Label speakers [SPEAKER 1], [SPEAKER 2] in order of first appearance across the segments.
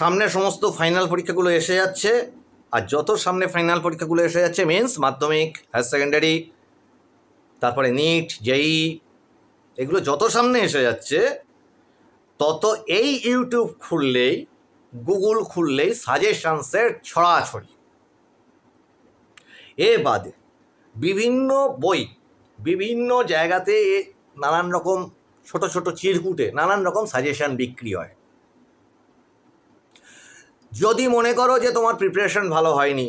[SPEAKER 1] সামনে সমস্ত ফাইনাল পরীক্ষাগুলো এসে যাচ্ছে আর যত সামনে ফাইনাল পরীক্ষাগুলো এসে যাচ্ছে মিন্স মাধ্যমিক হায়ার সেকেন্ডারি তারপরে নিট জেই e, এগুলো যত সামনে এসে যাচ্ছে তত এই ইউটিউব খুললেই গুগল খুললেই সাজেশানসের ছড়াছড়ি এ বাদে বিভিন্ন বই বিভিন্ন জায়গাতে নানান রকম ছোট ছোট চিরকুটে নানান রকম সাজেশান বিক্রি হয় যদি মনে করো যে তোমার প্রিপারেশন ভালো হয়নি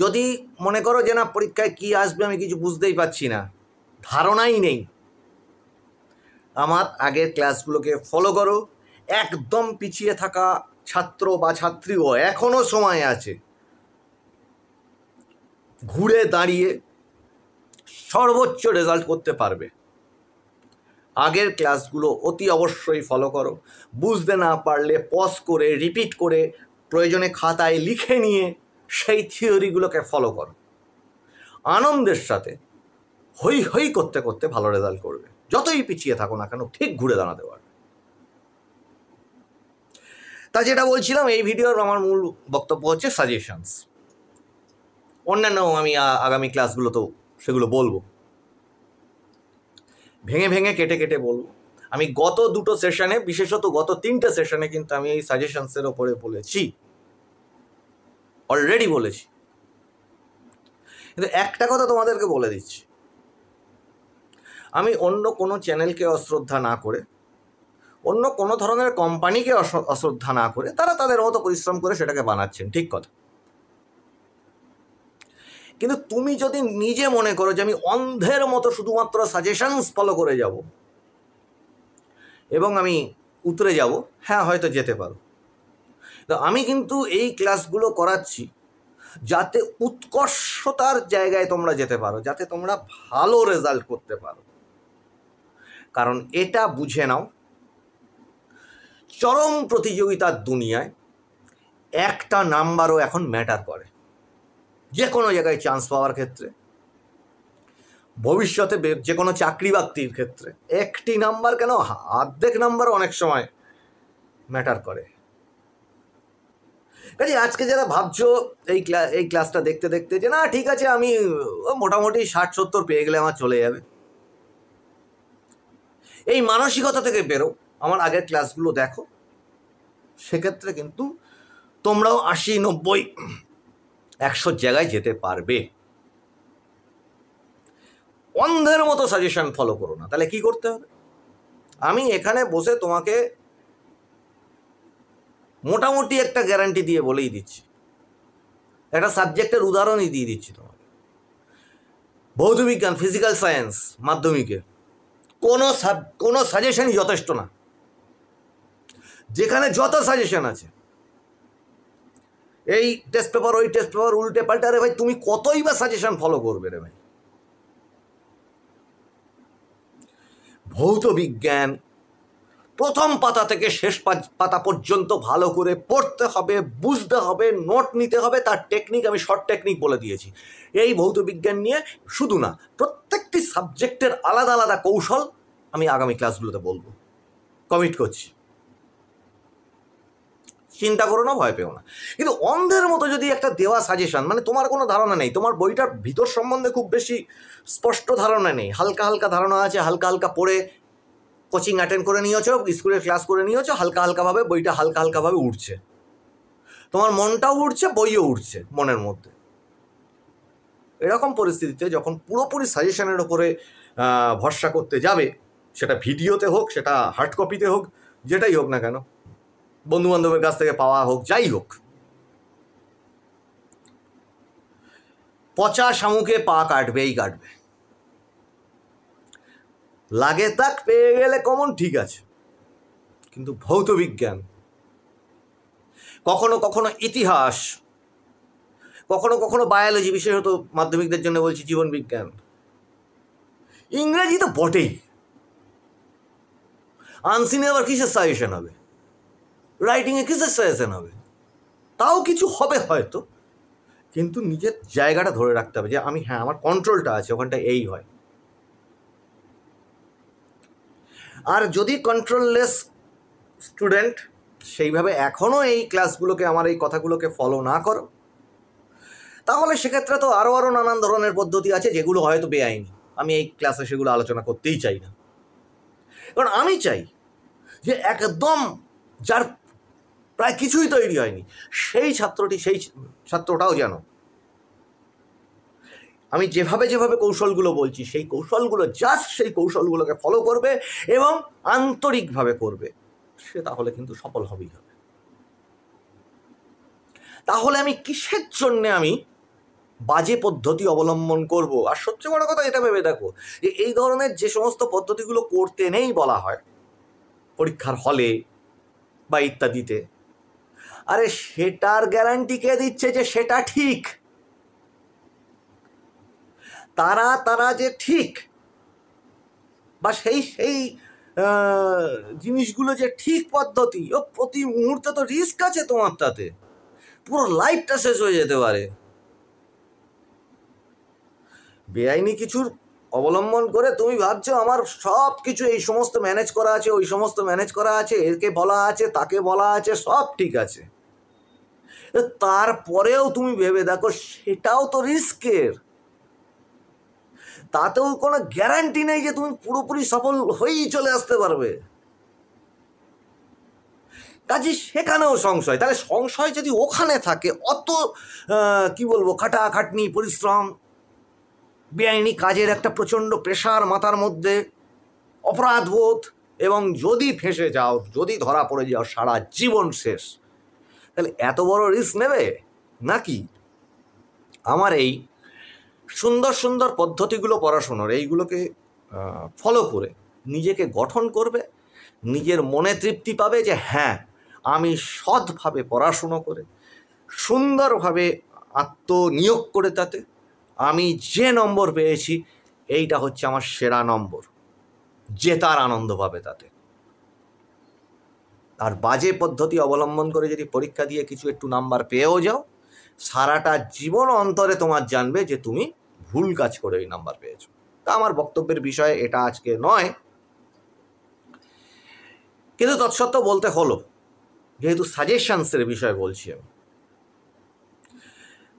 [SPEAKER 1] যদি মনে করো যে না পরীক্ষায় কি আসবে আমি কিছু বুঝতেই পারছি না ধারণাই নেই আমার আগের ক্লাসগুলোকে ফলো করো একদম পিছিয়ে থাকা ছাত্র বা ছাত্রীও এখনও সময় আছে ঘুরে দাঁড়িয়ে সর্বোচ্চ রেজাল্ট করতে পারবে আগের ক্লাসগুলো অতি অবশ্যই ফলো করো বুঝতে না পারলে পজ করে রিপিট করে প্রয়োজনে খাতায় লিখে নিয়ে সেই থিওরিগুলোকে ফলো করো আনন্দের সাথে হই হই করতে করতে ভালো রেজাল্ট করবে যতই পিছিয়ে থাকো না কেন ঠিক ঘুরে দাঁড়াতে পারবে তা যেটা বলছিলাম এই ভিডিওর আমার মূল বক্তব্য হচ্ছে সাজেশনস অন্যান্য আমি আগামী ক্লাসগুলো তো সেগুলো বলবো ভেঙে ভেঙে কেটে কেটে বলব আমি গত দুটো সেশনে বিশেষত গত তিনটে সেশনে কিন্তু আমি এই সাজেশনসের ওপরে বলেছি অলরেডি বলেছি কিন্তু একটা কথা তোমাদেরকে বলে দিচ্ছি আমি অন্য কোনো চ্যানেলকে অশ্রদ্ধা না করে অন্য কোনো ধরনের কোম্পানিকে অশ্রদ্ধা না করে তারা তাদের মতো পরিশ্রম করে সেটাকে বানাচ্ছেন ঠিক কথা কিন্তু তুমি যদি নিজে মনে করো যে আমি অন্ধের মতো শুধুমাত্র সাজেশনস ফলো করে যাব এবং আমি উতরে যাব হ্যাঁ হয়তো যেতে পারো তো আমি কিন্তু এই ক্লাসগুলো করাচ্ছি যাতে উৎকর্ষতার জায়গায় তোমরা যেতে পারো যাতে তোমরা ভালো রেজাল্ট করতে পারো কারণ এটা বুঝে নাও চরম প্রতিযোগিতার দুনিয়ায় একটা নাম্বারও এখন ম্যাটার করে যে কোনো জায়গায় চান্স পাওয়ার ক্ষেত্রে ভবিষ্যতে যে কোনো চাকরি বাকরির ক্ষেত্রে একটি নাম্বার কেন অর্ধেক নাম্বার অনেক সময় ম্যাটার করে কাজে আজকে যারা ভাবছো এই ক্লাস এই ক্লাসটা দেখতে দেখতে যে না ঠিক আছে আমি মোটামুটি ষাট সত্তর পেয়ে গেলে আমার চলে যাবে এই মানসিকতা থেকে বেরো আমার আগের ক্লাসগুলো দেখো সেক্ষেত্রে কিন্তু তোমরাও আশি নব্বই একশো জায়গায় যেতে পারবে অন্ধের মতো সাজেশন ফলো করো না তাহলে কি করতে হবে আমি এখানে বসে তোমাকে মোটামুটি একটা গ্যারান্টি দিয়ে বলেই দিচ্ছি একটা সাবজেক্টের উদাহরণই দিয়ে দিচ্ছি তোমাকে ভৌতবিজ্ঞান ফিজিক্যাল সায়েন্স মাধ্যমিকে কোনো সাব কোনো সাজেশনই যথেষ্ট না যেখানে যত সাজেশন আছে এই টেস্ট পেপার ওই টেস্ট পেপার উল্টে পাল্টে রে ভাই তুমি কতই বা সাজেশন ফলো করবে রে ভাই ভৌত বিজ্ঞান প্রথম পাতা থেকে শেষ পাতা পর্যন্ত ভালো করে পড়তে হবে বুঝতে হবে নোট নিতে হবে তার টেকনিক আমি শর্ট টেকনিক বলে দিয়েছি এই ভৌত বিজ্ঞান নিয়ে শুধু না প্রত্যেকটি সাবজেক্টের আলাদা আলাদা কৌশল আমি আগামী ক্লাসগুলোতে বলবো কমিট করছি চিন্তা করো না ভয় পেও না কিন্তু অন্ধের মতো যদি একটা দেওয়া সাজেশান মানে তোমার কোনো ধারণা নেই তোমার বইটার ভিতর সম্বন্ধে খুব বেশি স্পষ্ট ধারণা নেই হালকা হালকা ধারণা আছে হালকা হালকা পড়ে কোচিং অ্যাটেন্ড করে নিয়েছ স্কুলের ক্লাস করে নিয়েছ হালকা হালকাভাবে বইটা হালকা হালকাভাবে উঠছে তোমার মনটাও উঠছে বইও উঠছে মনের মধ্যে এরকম পরিস্থিতিতে যখন পুরোপুরি সাজেশনের ওপরে ভরসা করতে যাবে সেটা ভিডিওতে হোক সেটা হার্ড কপিতে হোক যেটাই হোক না কেন বন্ধুবান্ধবের কাছ থেকে পাওয়া হোক যাই হোক পচা শামুকে পা কাটবেই কাটবে লাগে তাক পেয়ে গেলে কমন ঠিক আছে কিন্তু ভৌত বিজ্ঞান কখনো কখনো ইতিহাস কখনো কখনো বায়োলজি বিশেষত মাধ্যমিকদের জন্য বলছি জীবন বিজ্ঞান ইংরেজি তো বটেই আনসিনে আবার কিসের সাজেশন হবে রাইটিংয়ে ক্রিসেসাইজেশন হবে তাও কিছু হবে হয়তো কিন্তু নিজের জায়গাটা ধরে রাখতে হবে যে আমি হ্যাঁ আমার কন্ট্রোলটা আছে ওখানটা এই হয় আর যদি কন্ট্রোললেস স্টুডেন্ট সেইভাবে এখনও এই ক্লাসগুলোকে আমার এই কথাগুলোকে ফলো না করো তাহলে সেক্ষেত্রে তো আরও আরও নানান ধরনের পদ্ধতি আছে যেগুলো হয়তো বেআইনি আমি এই ক্লাসে সেগুলো আলোচনা করতেই চাই না কারণ আমি চাই যে একদম যার প্রায় কিছুই তৈরি হয়নি সেই ছাত্রটি সেই ছাত্রটাও যেন আমি যেভাবে যেভাবে কৌশলগুলো বলছি সেই কৌশলগুলো জাস্ট সেই কৌশলগুলোকে ফলো করবে এবং আন্তরিকভাবে করবে সে তাহলে কিন্তু সফল হবেই হবে তাহলে আমি কিসের জন্যে আমি বাজে পদ্ধতি অবলম্বন করব আর সবচেয়ে বড় কথা এটা ভেবে দেখো যে এই ধরনের যে সমস্ত পদ্ধতিগুলো করতে নেই বলা হয় পরীক্ষার হলে বা ইত্যাদিতে আরে সেটার গ্যারান্টি কে দিচ্ছে যে সেটা ঠিক তারা তারা যে ঠিক বা সেই সেই জিনিসগুলো যে ঠিক পদ্ধতি ও প্রতি মুহূর্তে তো রিস্ক আছে তোমার তাতে পুরো লাইফটা শেষ হয়ে যেতে পারে বেআইনি কিছুর অবলম্বন করে তুমি ভাবছো আমার সব কিছু এই সমস্ত ম্যানেজ করা আছে ওই সমস্ত ম্যানেজ করা আছে একে বলা আছে তাকে বলা আছে সব ঠিক আছে তারপরেও তুমি ভেবে দেখো সেটাও তো রিস্কের তাতেও কোনো গ্যারান্টি নেই যে তুমি পুরোপুরি সফল হয়েই চলে আসতে পারবে কাজে সেখানেও সংশয় তাহলে সংশয় যদি ওখানে থাকে অত কি বলবো খাটাখাটনি পরিশ্রম বেআইনি কাজের একটা প্রচণ্ড প্রেশার মাথার মধ্যে অপরাধবোধ এবং যদি ফেঁসে যাও যদি ধরা পড়ে যাও সারা জীবন শেষ তাহলে এত বড় রিস্ক নেবে নাকি আমার এই সুন্দর সুন্দর পদ্ধতিগুলো পড়াশুনোর এইগুলোকে ফলো করে নিজেকে গঠন করবে নিজের মনে তৃপ্তি পাবে যে হ্যাঁ আমি সৎভাবে পড়াশুনো করে সুন্দরভাবে আত্মনিয়োগ করে তাতে আমি যে নম্বর পেয়েছি এইটা হচ্ছে আমার সেরা নম্বর জেতার আনন্দ পাবে তাতে আর বাজে পদ্ধতি অবলম্বন করে যদি পরীক্ষা দিয়ে কিছু একটু নাম্বার পেয়েও যাও সারাটা জীবন অন্তরে তোমার জানবে যে তুমি ভুল কাজ করে ওই নাম্বার পেয়েছো তা আমার বক্তব্যের বিষয়ে এটা আজকে নয় কিন্তু তৎসত্ত্বেও বলতে হলো যেহেতু সাজেশানসের বিষয়ে বলছি আমি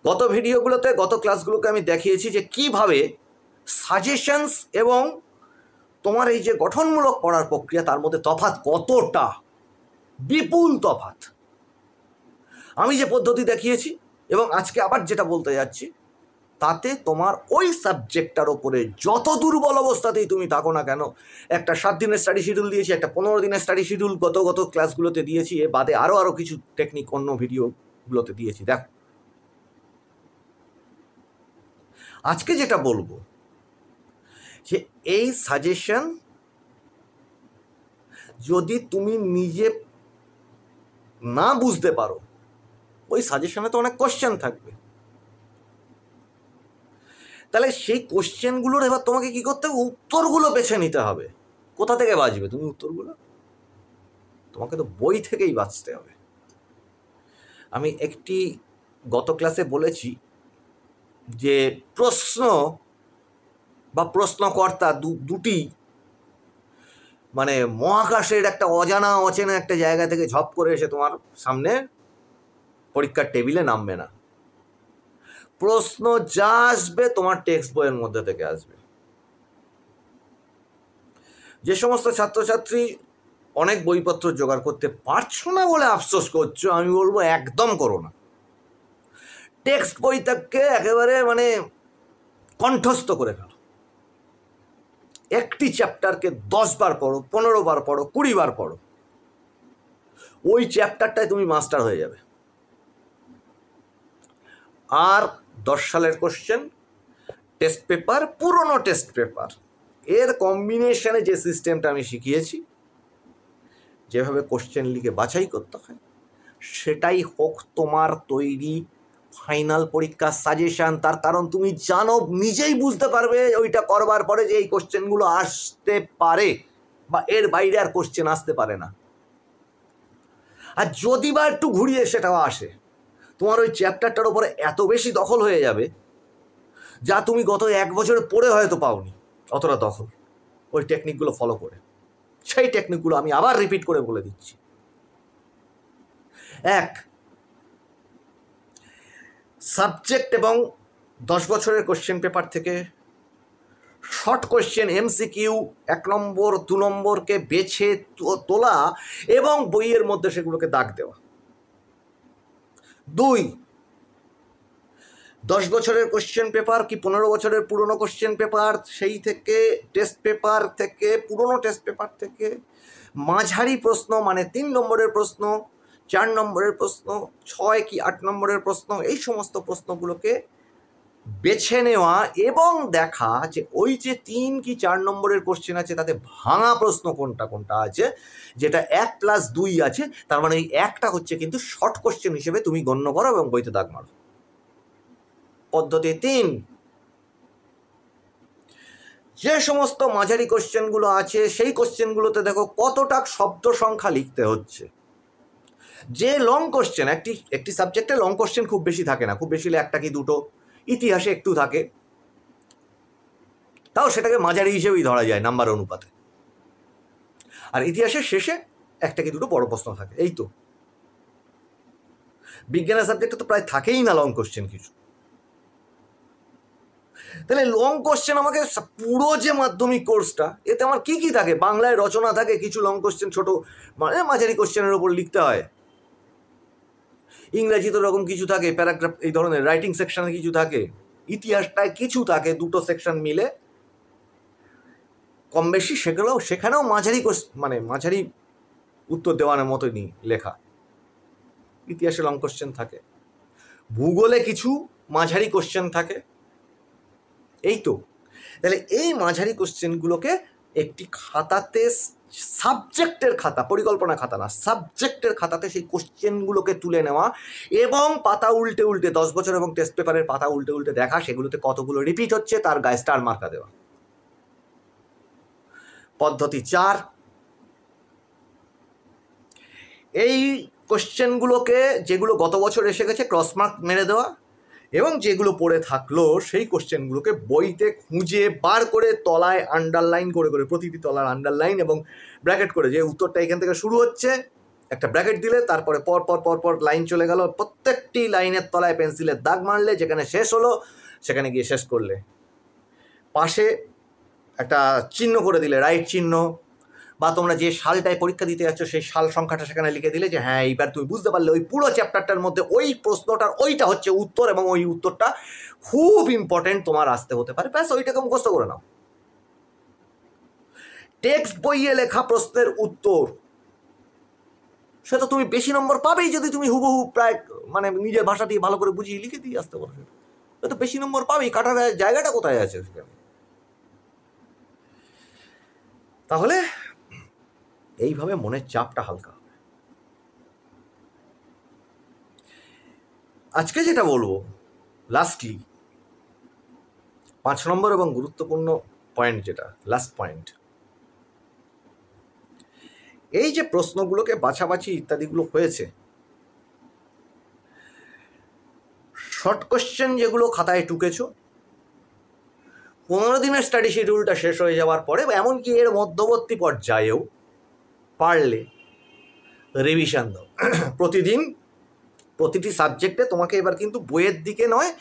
[SPEAKER 1] গত ভিডিওগুলোতে গত ক্লাসগুলোকে আমি দেখিয়েছি যে কিভাবে সাজেশনস এবং তোমার এই যে গঠনমূলক পড়ার প্রক্রিয়া তার মধ্যে তফাৎ কতটা বিপুল তফাত আমি যে পদ্ধতি দেখিয়েছি এবং আজকে আবার যেটা বলতে যাচ্ছি তাতে তোমার ওই সাবজেক্টটার ওপরে যত দুর্বল অবস্থাতেই তুমি থাকো না কেন একটা সাত দিনের স্টাডি শিডিউল দিয়েছি একটা পনেরো দিনের স্টাডি শিডিউল গত গত ক্লাসগুলোতে দিয়েছি এ বাদে আরও আরও কিছু টেকনিক অন্য ভিডিওগুলোতে দিয়েছি দেখো আজকে যেটা বলবো যে এই সাজেশন যদি তুমি নিজে না বুঝতে পারো ওই সাজেশনে তো অনেক কোশ্চেন থাকবে তাহলে সেই কোশ্চেনগুলোর এবার তোমাকে কি করতে হবে উত্তরগুলো বেছে নিতে হবে কোথা থেকে বাজবে তুমি উত্তরগুলো তোমাকে তো বই থেকেই বাঁচতে হবে আমি একটি গত ক্লাসে বলেছি যে প্রশ্ন বা প্রশ্নকর্তা দুটি মানে মহাকাশের একটা অজানা অচেনা একটা জায়গা থেকে ঝপ করে এসে তোমার সামনে পরীক্ষার টেবিলে নামবে না প্রশ্ন যা আসবে তোমার টেক্সট বইয়ের মধ্যে থেকে আসবে যে সমস্ত ছাত্রছাত্রী অনেক বইপত্র জোগাড় করতে পারছো না বলে আফসোস করছো আমি বলবো একদম করো না টেক্সট বইটাকে একেবারে মানে কণ্ঠস্থ করে ফেলো একটি চ্যাপ্টারকে দশবার পড়ো পনেরো বার পড়ো কুড়ি বার পড়ো ওই চ্যাপ্টারটায় তুমি মাস্টার হয়ে যাবে আর দশ সালের কোশ্চেন টেস্ট পেপার পুরনো টেস্ট পেপার এর কম্বিনেশনে যে সিস্টেমটা আমি শিখিয়েছি যেভাবে কোশ্চেন লিখে বাছাই করতে হয় সেটাই হোক তোমার তৈরি ফাইনাল পরীক্ষার সাজেশান তার কারণ তুমি জানো নিজেই বুঝতে পারবে ওইটা করবার পরে যে এই কোশ্চেনগুলো আসতে পারে বা এর বাইরে আর কোশ্চেন আসতে পারে না আর যদি বা একটু ঘুরিয়ে সেটাও আসে তোমার ওই চ্যাপ্টারটার ওপরে এত বেশি দখল হয়ে যাবে যা তুমি গত এক বছরে পড়ে হয়তো পাওনি অতটা দখল ওই টেকনিকগুলো ফলো করে সেই টেকনিকগুলো আমি আবার রিপিট করে বলে দিচ্ছি এক সাবজেক্ট এবং দশ বছরের কোশ্চেন পেপার থেকে শর্ট কোশ্চেন এমসিকিউ এক নম্বর দু নম্বরকে বেছে তোলা এবং বইয়ের মধ্যে সেগুলোকে দাগ দেওয়া দুই দশ বছরের কোশ্চেন পেপার কি পনেরো বছরের পুরনো কোশ্চেন পেপার সেই থেকে টেস্ট পেপার থেকে পুরনো টেস্ট পেপার থেকে মাঝারি প্রশ্ন মানে তিন নম্বরের প্রশ্ন চার নম্বরের প্রশ্ন ছয় কি আট নম্বরের প্রশ্ন এই সমস্ত প্রশ্নগুলোকে বেছে নেওয়া এবং দেখা যে ওই যে তিন কি চার নম্বরের কোশ্চেন আছে তাতে ভাঙা প্রশ্ন কোনটা কোনটা আছে যেটা এক প্লাস দুই আছে তার মানে ওই একটা হচ্ছে কিন্তু শর্ট কোশ্চেন হিসেবে তুমি গণ্য করো এবং বইতে দাগ মারো পদ্ধতি তিন যে সমস্ত মাঝারি কোশ্চেনগুলো আছে সেই কোশ্চেনগুলোতে দেখো কতটা শব্দ সংখ্যা লিখতে হচ্ছে যে লং কোশ্চেন একটি একটি সাবজেক্টে লং কোশ্চেন খুব বেশি থাকে না খুব বেশি হলে একটা কি দুটো ইতিহাসে একটু থাকে তাও সেটাকে মাঝারি হিসেবেই ধরা যায় নাম্বার অনুপাতে আর ইতিহাসের শেষে একটা কি দুটো বড় প্রশ্ন থাকে এই তো বিজ্ঞানের সাবজেক্টে তো প্রায় থাকেই না লং কোশ্চেন কিছু তাহলে লং কোশ্চেন আমাকে পুরো যে মাধ্যমিক কোর্সটা এতে আমার কি কি থাকে বাংলায় রচনা থাকে কিছু লং কোশ্চেন ছোটো মানে মাঝারি কোশ্চেনের ওপর লিখতে হয় ইংরেজিতে ওরকম কিছু থাকে প্যারাগ্রাফ এই ধরনের রাইটিং সেকশানে কিছু থাকে ইতিহাসটায় কিছু থাকে দুটো সেকশন মিলে কম বেশি সেগুলো সেখানেও মাঝারি মানে মাঝারি উত্তর দেওয়ানোর নেই লেখা ইতিহাসে লং কোশ্চেন থাকে ভূগোলে কিছু মাঝারি কোশ্চেন থাকে এই তো তাহলে এই মাঝারি কোশ্চেনগুলোকে একটি খাতাতে সাবজেক্টের খাতা পরিকল্পনা খাতা না সাবজেক্টের খাতাতে সেই কোশ্চেনগুলোকে তুলে নেওয়া এবং পাতা উল্টে উল্টে দশ বছর এবং টেস্ট পেপারের পাতা উল্টে উল্টে দেখা সেগুলোতে কতগুলো রিপিট হচ্ছে তার গায়ে স্টার মার্কা দেওয়া পদ্ধতি চার এই কোশ্চেনগুলোকে যেগুলো গত বছর এসে গেছে ক্রসমার্ক মেরে দেওয়া এবং যেগুলো পড়ে থাকলো সেই কোশ্চেনগুলোকে বইতে খুঁজে বার করে তলায় আন্ডারলাইন করে করে প্রতিটি তলার আন্ডারলাইন এবং ব্র্যাকেট করে যে উত্তরটা এখান থেকে শুরু হচ্ছে একটা ব্র্যাকেট দিলে তারপরে পর পর পর পর লাইন চলে গেল প্রত্যেকটি লাইনের তলায় পেন্সিলের দাগ মারলে যেখানে শেষ হলো সেখানে গিয়ে শেষ করলে পাশে একটা চিহ্ন করে দিলে রাইট চিহ্ন বা তোমরা যে সালটায় পরীক্ষা দিতে যাচ্ছ সেই সাল সংখ্যাটা সেখানে লিখে দিলে যে হ্যাঁ এইবার তুমি বুঝতে পারলে ওই পুরো চ্যাপ্টারটার মধ্যে ওই প্রশ্নটার ওইটা হচ্ছে উত্তর এবং ওই উত্তরটা খুব ইম্পর্টেন্ট তোমার আসতে হতে পারে ব্যাস ওইটাকে মুখস্থ করে নাও টেক্সট বইয়ে লেখা প্রশ্নের উত্তর সে তো তুমি বেশি নম্বর পাবেই যদি তুমি হুবহু প্রায় মানে নিজের ভাষা দিয়ে ভালো করে বুঝিয়ে লিখে দিয়ে আসতে পারবে সে তো বেশি নম্বর পাবেই কাটার জায়গাটা কোথায় আছে সেখানে তাহলে এইভাবে মনের চাপটা হালকা হবে আজকে যেটা বলবো লাস্টলি পাঁচ নম্বর এবং গুরুত্বপূর্ণ পয়েন্ট যেটা লাস্ট পয়েন্ট এই যে প্রশ্নগুলোকে বাছাবাছি ইত্যাদিগুলো হয়েছে শর্ট কোশ্চেন যেগুলো খাতায় টুকেছ পনেরো দিনের স্টাডি শিডিউলটা শেষ হয়ে যাওয়ার পরে এমনকি এর মধ্যবর্তী পর্যায়েও পারলে রিভিশন দাও প্রতিদিন প্রতিটি সাবজেক্টে তোমাকে এবার কিন্তু বইয়ের দিকে নয়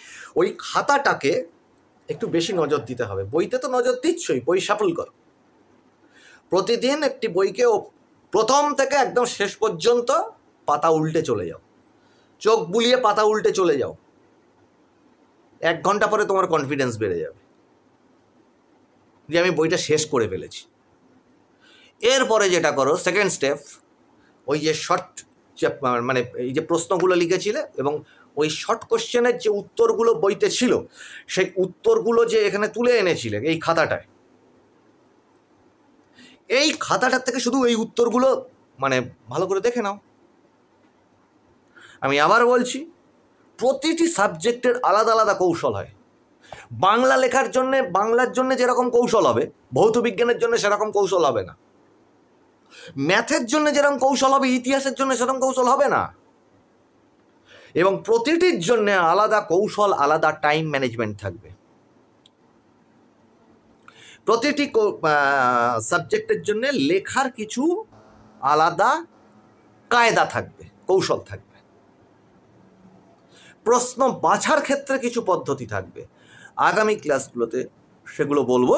[SPEAKER 1] ওই খাতাটাকে একটু বেশি নজর দিতে হবে বইতে তো নজর দিচ্ছই বই সাফল কর প্রতিদিন একটি বইকে প্রথম থেকে একদম শেষ পর্যন্ত পাতা উল্টে চলে যাও চোখ বুলিয়ে পাতা উল্টে চলে যাও এক ঘন্টা পরে তোমার কনফিডেন্স বেড়ে যাবে যে আমি বইটা শেষ করে ফেলেছি এরপরে যেটা করো সেকেন্ড স্টেপ ওই যে শর্ট মানে এই যে প্রশ্নগুলো লিখেছিলে এবং ওই শর্ট কোশ্চেনের যে উত্তরগুলো বইতে ছিল সেই উত্তরগুলো যে এখানে তুলে এনেছিলে এই খাতাটায় এই খাতাটার থেকে শুধু এই উত্তরগুলো মানে ভালো করে দেখে নাও আমি আবার বলছি প্রতিটি সাবজেক্টের আলাদা আলাদা কৌশল হয় বাংলা লেখার জন্যে বাংলার জন্য যেরকম কৌশল হবে ভৌত বিজ্ঞানের জন্য সেরকম কৌশল হবে না ম্যাথের জন্য যেরকম কৌশল হবে ইতিহাসের জন্য সেরকম কৌশল হবে না এবং প্রতিটির জন্য আলাদা কৌশল আলাদা টাইম ম্যানেজমেন্ট থাকবে প্রতিটি সাবজেক্টের জন্য লেখার কিছু আলাদা কায়দা থাকবে কৌশল থাকবে প্রশ্ন বাছার ক্ষেত্রে কিছু পদ্ধতি থাকবে আগামী ক্লাসগুলোতে সেগুলো বলবো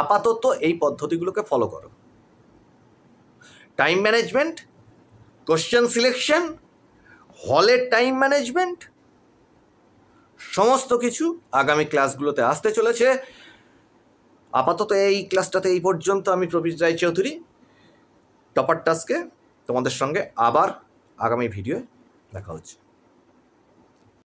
[SPEAKER 1] আপাতত এই পদ্ধতিগুলোকে ফলো করো টাইম ম্যানেজমেন্ট কোশ্চেন সিলেকশন হলের টাইম ম্যানেজমেন্ট সমস্ত কিছু আগামী ক্লাসগুলোতে আসতে চলেছে আপাতত এই ক্লাসটাতে এই পর্যন্ত আমি প্রবীর রায় চৌধুরী টপার টাস্কে তোমাদের সঙ্গে আবার আগামী ভিডিও দেখা হচ্ছে